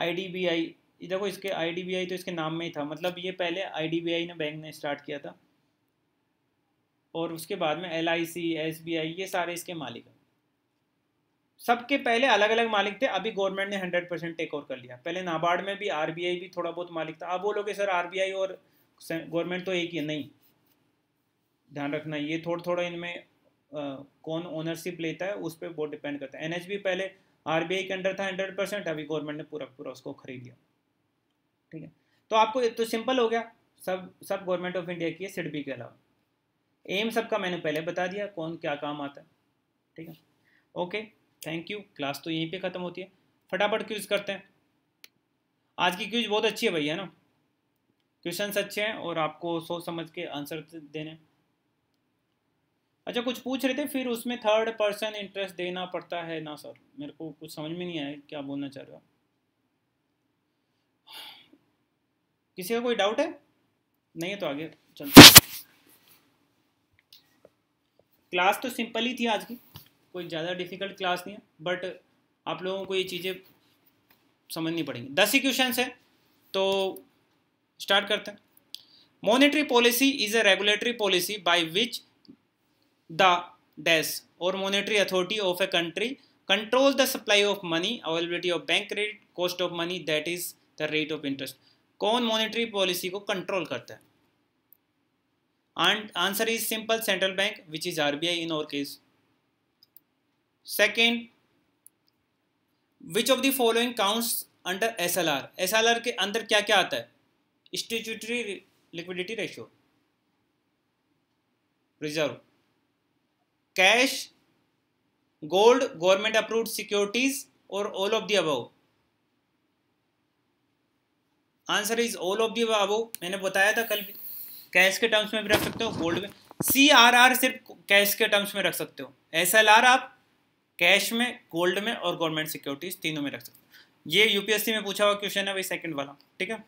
आई देखो इसके आई तो इसके नाम में ही था मतलब ये पहले आई ने बैंक ने स्टार्ट किया था और उसके बाद में L I C S B I ये सारे इसके मालिक हैं सबके पहले अलग अलग मालिक थे अभी गवर्नमेंट ने हंड्रेड परसेंट टेक ओवर कर लिया पहले नाबार्ड में भी आर बी आई भी थोड़ा बहुत मालिक था अब बोलोगे सर आर बी आई और गवर्नमेंट तो एक ही है नहीं ध्यान रखना ये थोड़ा थोड़ा इनमें कौन ओनरशिप लेता है उस पर बहुत डिपेंड करता है एन पहले आर के अंडर था हंड्रेड परसेंट अभी गवर्नमेंट ने पूरा पूरा उसको खरीद लिया ठीक है तो आपको तो सिंपल हो गया सब सब गवर्नमेंट ऑफ इंडिया की है सिडबी के अलावा एम सबका मैंने पहले बता दिया कौन क्या काम आता है ठीक है ओके थैंक यू क्लास तो यहीं पे ख़त्म होती है फटाफट क्यूज करते हैं आज की क्यूज बहुत अच्छी है भैया ना क्वेश्चंस अच्छे हैं और आपको सोच समझ के आंसर देने हैं अच्छा कुछ पूछ रहे थे फिर उसमें थर्ड पर्सन इंटरेस्ट देना पड़ता है ना सर मेरे को कुछ समझ में नहीं आया क्या बोलना चाह रहे हो किसी का कोई डाउट है नहीं है तो आगे चलते क्लास तो सिंपल ही थी आज की कोई ज़्यादा डिफिकल्ट क्लास नहीं है बट आप लोगों को ये चीज़ें समझनी पड़ेंगी दस ही क्वेश्चन है तो स्टार्ट करते हैं monetary policy is a regulatory policy by which the डेस or monetary authority of a country control the supply of money availability of bank credit cost of money that is the rate of interest कौन monetary policy को control करता है answer is simple central bank which is R B I in our case second which of the following counts under S L R S L are के अंदर क्या क्या आता है statutory liquidity ratio reserve cash gold government approved securities और all of the above answer is all of the above मैंने बताया था कल भी कैश के टर्म्स में भी रख सकते हो गोल्ड में सी आर आर सिर्फ कैश के टर्म्स में रख सकते हो एस एल आर आप कैश में गोल्ड में और गवर्नमेंट सिक्योरिटीज तीनों में रख सकते हो ये यूपीएससी में पूछा हुआ क्वेश्चन है भाई सेकंड वाला ठीक है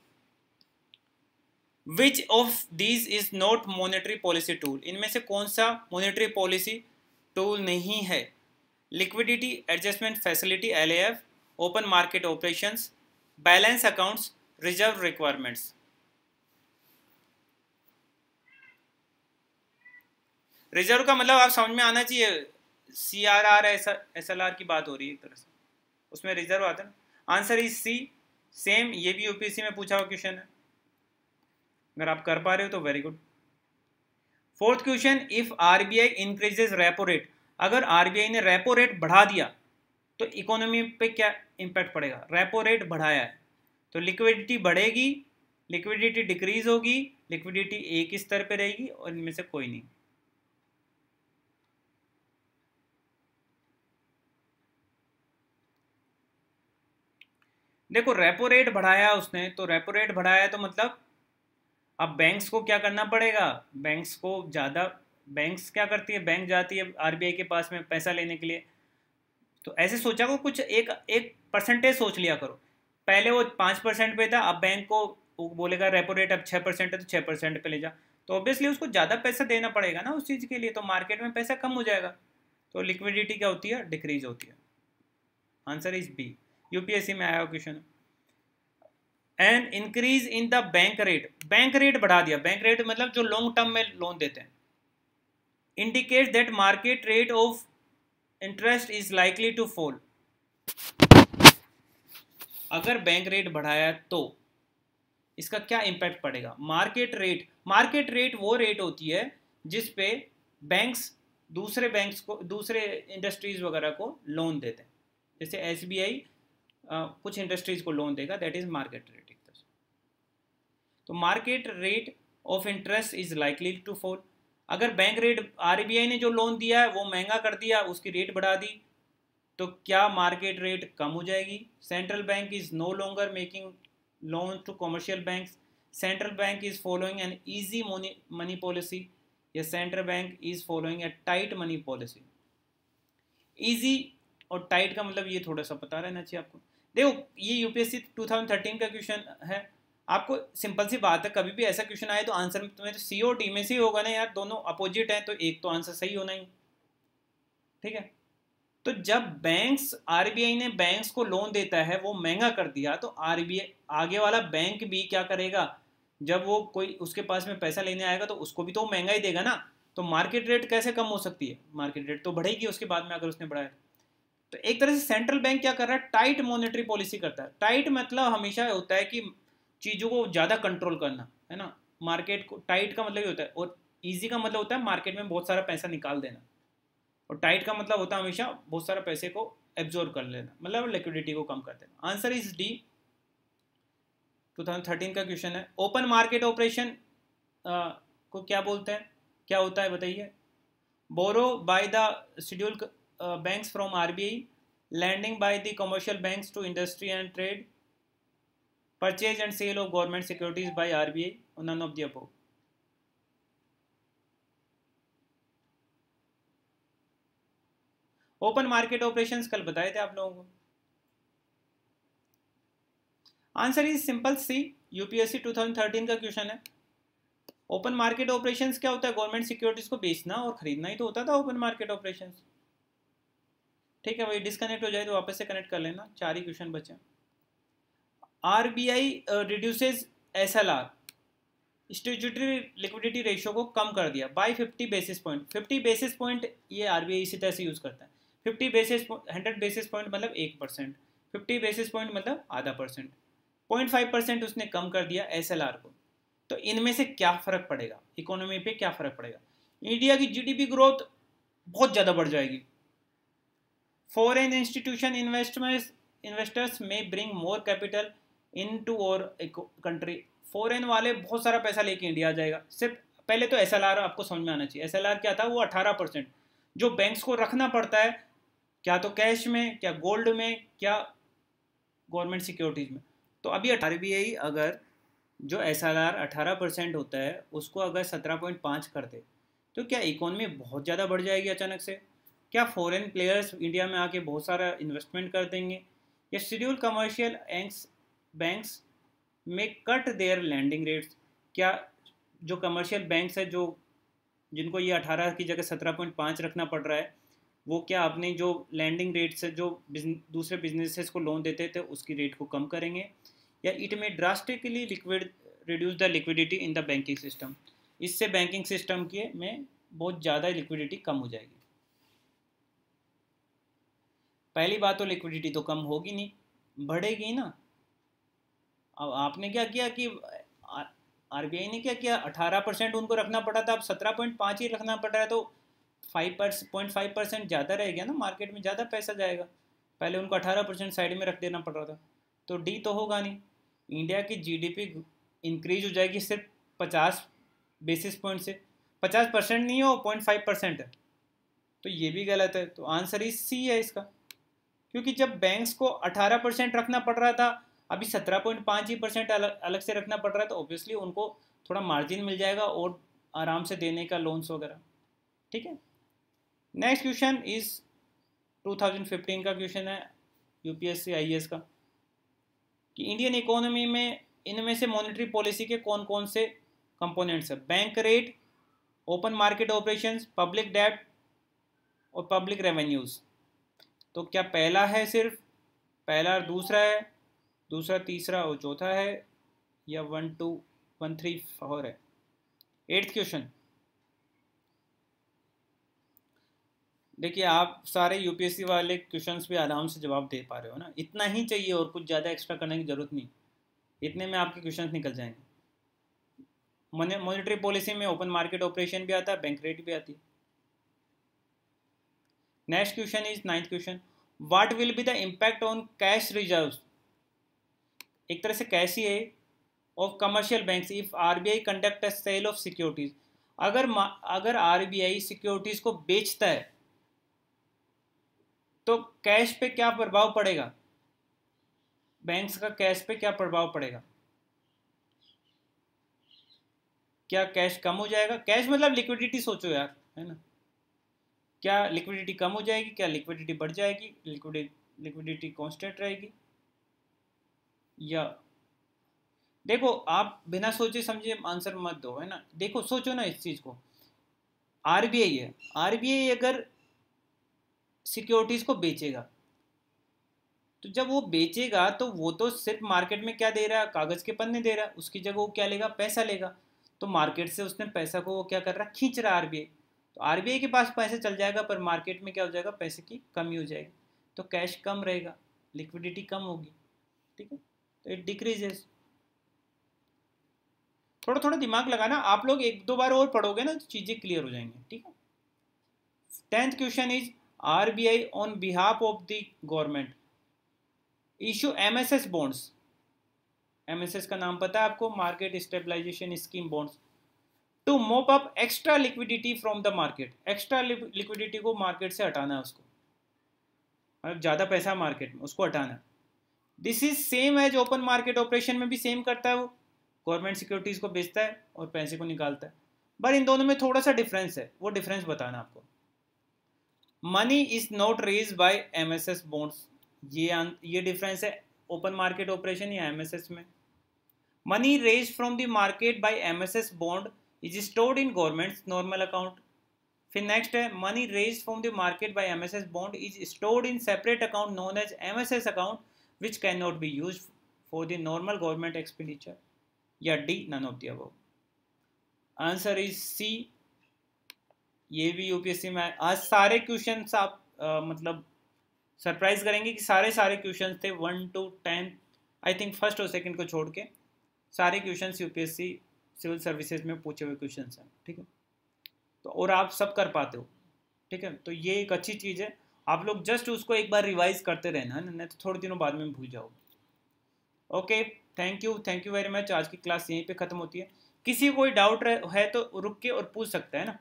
which of these is not monetary policy tool इनमें से कौन सा मॉनेटरी पॉलिसी टूल नहीं है liquidity adjustment facility L open market operations balance accounts reserve requirements reserve का मतलब आप समझ में आना चाहिए C R R S L R की बात हो रही है एक तरह से उसमें रिजर्व आता है आंसर इज सी सेम ये भी यूपीएससी में पूछा हुआ क्वेश्चन है अगर आप कर पा रहे हो तो very good fourth question if RBI increases repo rate अगर आरबीआई ने रेपो रेट बढ़ा दिया तो इकोनॉमी पे क्या इंपैक्ट पड़ेगा रेपो रेट बढ़ाया है तो लिक्विडिटी बढ़ेगी लिक्विडिटी डिक्रीज होगी लिक्विडिटी एक ही स्तर पर रहेगी और इनमें से कोई नहीं देखो रेपो रेट बढ़ाया उसने तो रेपो रेट बढ़ाया तो मतलब अब बैंक्स को क्या करना पड़ेगा बैंक्स को ज़्यादा बैंक्स क्या करती है बैंक जाती है आर के पास में पैसा लेने के लिए तो ऐसे सोचा को कुछ एक एक परसेंटेज सोच लिया करो पहले वो पाँच परसेंट पे था अब बैंक को बोलेगा रेपो रेट अब छः परसेंट है तो छः परसेंट पे ले जा तो ऑब्वियसली उसको ज़्यादा पैसा देना पड़ेगा ना उस चीज़ के लिए तो मार्केट में पैसा कम हो जाएगा तो लिक्विडिटी क्या होती है डिक्रीज होती है आंसर इज बी यूपीएससी में आया question and increase in the bank rate bank rate बढ़ा दिया बैंक रेट मतलब जो लॉन्ग टर्म में लोन देते हैं indicate that market rate of interest is likely to fall अगर बैंक रेट बढ़ाया तो इसका क्या इम्पैक्ट पड़ेगा मार्केट रेट मार्केट रेट वो रेट होती है जिस पे बैंक्स दूसरे बैंक्स को दूसरे इंडस्ट्रीज वगैरह को लोन देते हैं जैसे एस कुछ इंडस्ट्रीज को लोन देगा दैट इज मार्केट रेट तो market rate of interest is likely to fall अगर बैंक रेट आर ने जो लोन दिया है वो महंगा कर दिया उसकी रेट बढ़ा दी तो क्या मार्केट रेट कम हो जाएगी central bank is no longer making loan to commercial bank central bank is following an easy money policy या central bank is following a tight money policy easy और टाइट का मतलब ये थोड़ा सा पता रहना चाहिए आपको देखो ये यूपीएससी 2013 का क्वेश्चन है आपको सिंपल सी बात है कभी भी ऐसा क्वेश्चन आए तो आंसर में तुम्हें तो सी और डी में से ही होगा ना यार दोनों अपोजिट हैं तो एक तो आंसर सही होना ही ठीक है तो जब बैंक्स आरबीआई ने बैंक्स को लोन देता है वो महंगा कर दिया तो आरबीआई आगे वाला बैंक भी क्या करेगा जब वो कोई उसके पास में पैसा लेने आएगा तो उसको भी तो महंगा ही देगा ना तो मार्केट रेट कैसे कम हो सकती है मार्केट रेट तो बढ़ेगी उसके बाद में अगर उसने बढ़ाया तो एक तरह से सेंट्रल बैंक क्या कर रहा है टाइट मॉनेटरी पॉलिसी करता है टाइट मतलब हमेशा होता है कि चीज़ों को ज़्यादा कंट्रोल करना है ना मार्केट को टाइट का मतलब ये होता है और ईजी का मतलब होता है मार्केट में बहुत सारा पैसा निकाल देना और टाइट का मतलब होता है हमेशा बहुत सारा पैसे को एब्जॉर्व कर लेना मतलब लिक्विडिटी को कम कर देना आंसर इज डी 2013 का क्वेश्चन है ओपन मार्केट ऑपरेशन को क्या बोलते हैं क्या होता है बताइए borrow by the schedule banks from RBI lending by the commercial banks to industry and trade purchase and sale of government securities by RBI or none of the above. Open market operation कल बताए थे आप लोगों को answer is simple C UPSC 2013 का question है open market operation क्या होता है गवर्नमेंट सिक्योरिटीज को बेचना और खरीदना ही तो होता था ओपन मार्केट ऑपरेशन ठीक है भाई डिस्कनेक्ट हो जाए तो वापस से कनेक्ट कर लेना चार ही क्वेश्चन बचे RBI reduces SLR statutory liquidity ratio को कम कर दिया by 50 basis point 50 basis point ये आरबीआई इसी तरह से यूज़ करता है 50 बेसिस हंड्रेड बेसिस पॉइंट मतलब एक परसेंट फिफ्टी बेसिस पॉइंट मतलब आधा परसेंट पॉइंट फाइव परसेंट उसने कम कर दिया एस को तो इनमें से क्या फ़र्क पड़ेगा इकोनॉमी पे क्या फ़र्क पड़ेगा इंडिया की जीडीपी ग्रोथ बहुत ज़्यादा बढ़ जाएगी foreign institution investment investors may bring more capital into और एक कंट्री फॉरेन वाले बहुत सारा पैसा लेके इंडिया आ जाएगा सिर्फ पहले तो एस आपको समझ में आना चाहिए एस क्या था वो अठारह परसेंट जो बैंक्स को रखना पड़ता है क्या तो कैश में क्या गोल्ड में क्या गवर्नमेंट सिक्योरिटीज में तो अभी आर अगर जो एस एल आर अठारह परसेंट होता है उसको अगर सत्रह पॉइंट पाँच कर दे तो क्या इकोनॉमी बहुत ज़्यादा बढ़ जाएगी अचानक से क्या फॉरेन प्लेयर्स इंडिया में आके बहुत सारा इन्वेस्टमेंट कर देंगे या शेड्यूल कमर्शियल एंक्स banks may cut their lending rates क्या जो कमर्शियल बैंक्स है जो जिनको ये 18 की जगह 17.5 रखना पड़ रहा है वो क्या अपने जो लैंडिंग रेट्स से जो दूसरे बिजनेसेस को लोन देते थे तो उसकी रेट को कम करेंगे या it may drastically liquid reduce the liquidity in the banking system इससे बैंकिंग सिस्टम के में बहुत ज़्यादा लिक्विडिटी कम हो जाएगी पहली बात तो लिक्विडिटी तो कम होगी नहीं बढ़ेगी ना अब आपने क्या किया कि आर बी आई ने क्या किया अठारह परसेंट उनको रखना पड़ा था अब सत्रह पॉइंट पाँच ही रखना पड़ रहा है तो फाइव पॉइंट फाइव परसेंट ज़्यादा रह गया ना मार्केट में ज़्यादा पैसा जाएगा पहले उनको अठारह परसेंट साइड में रख देना पड़ रहा था तो डी तो होगा नहीं इंडिया की जीडीपी इंक्रीज हो जाएगी सिर्फ पचास बेसिस पॉइंट से पचास परसेंट नहीं हो पॉइंट फाइव परसेंट है तो ये भी गलत है तो आंसर इज सी है इसका क्योंकि जब बैंक्स को अठारह परसेंट रखना पड़ रहा था अभी सत्रह पॉइंट पाँच ही परसेंट अलग अलग से रखना पड़ रहा है तो ऑब्वियसली उनको थोड़ा मार्जिन मिल जाएगा और आराम से देने का लोन्स वगैरह ठीक है नेक्स्ट क्वेश्चन इज 2015 का क्वेश्चन है यूपीएससी आईएएस e का कि इंडियन इकोनॉमी में इनमें से मॉनेटरी पॉलिसी के कौन कौन से कंपोनेंट्स हैं bank rate open market operation public debt और पब्लिक रेवेन्यूज़ तो क्या पहला है सिर्फ पहला और दूसरा है दूसरा तीसरा और चौथा है या one two one three four है एट्थ क्वेश्चन देखिए आप सारे यूपीएससी वाले क्वेश्चंस भी आराम से जवाब दे पा रहे हो ना इतना ही चाहिए और कुछ ज़्यादा एक्स्ट्रा करने की ज़रूरत नहीं इतने में आपके क्वेश्चन निकल जाएंगे मॉनेटरी पॉलिसी में ओपन मार्केट ऑपरेशन भी आता है बैंक रेट भी आती next question is ninth question what will be the impact on cash reserve एक तरह से कैसी है of commercial banks if RBI conduct a sale of securities अगर अगर आरबीआई सिक्योरिटीज़ को बेचता है तो कैश पे क्या प्रभाव पड़ेगा बैंक्स का कैश पे क्या प्रभाव पड़ेगा क्या कैश कम हो जाएगा कैश मतलब लिक्विडिटी सोचो यार है ना क्या लिक्विडिटी कम हो जाएगी क्या लिक्विडिटी बढ़ जाएगी लिक्विडिटी लिक्विडिटी कॉन्स्टेंट रहेगी या देखो आप बिना सोचे समझे आंसर मत दो है ना देखो सोचो ना इस चीज़ को आरबीआई है आरबीआई अगर सिक्योरिटीज़ को बेचेगा तो जब वो बेचेगा तो वो तो सिर्फ मार्केट में क्या दे रहा है कागज़ के पन्ने दे रहा है उसकी जगह वो क्या लेगा पैसा लेगा तो मार्केट से उसने पैसा को वो क्या कर रहा है खींच रहा है तो आर के पास पैसे चल जाएगा पर मार्केट में क्या हो जाएगा पैसे की कमी हो जाएगी तो कैश कम रहेगा लिक्विडिटी कम होगी ठीक है तो इट डिक्रीजेस थोड़ा थोड़ा दिमाग लगाना आप लोग एक दो बार और पढ़ोगे ना तो चीज़ें क्लियर हो जाएंगे ठीक है tenth question is RBI on behalf of the government issue MSS bonds MSS का नाम पता है आपको market stabilisation scheme bonds to mop up extra liquidity from the market extra liquidity को मार्केट से हटाना है उसको मतलब ज़्यादा पैसा मार्केट में उसको हटाना है this is same as open market operation में भी सेम करता है वो गवर्नमेंट सिक्योरिटीज को बेचता है और पैसे को निकालता है बट इन दोनों में थोड़ा सा डिफरेंस है वो डिफरेंस बताना आपको money is not raise by M S S bonds ये ये डिफरेंस है ओपन मार्केट ऑपरेशन या एम एस एस में money raise from the market by M S S bond is stored in government's normal account फिर next है money raise from the market by M S S bond is stored in separate account known as M S S account which cannot be used for the normal government expenditure या D none of the above answer is C ये भी UPSC में आज सारे question आप आ, मतलब surprise करेंगे कि सारे सारे क्वेश्चन थे one two tenth I think first और सेकंड को छोड़ के सारे क्वेश्चन यूपीएससी सिविल सर्विसेज में पूछे हुए क्वेश्चन हैं ठीक है तो और आप सब कर पाते हो ठीक है तो ये एक अच्छी चीज़ है आप लोग जस्ट उसको एक बार रिवाइज करते रहना नहीं तो थोड़े दिनों बाद में भूल जाओगे okay thank you thank you very much आज की क्लास यहीं पे ख़त्म होती है किसी कोई डाउट है तो रुक के और पूछ सकता है ना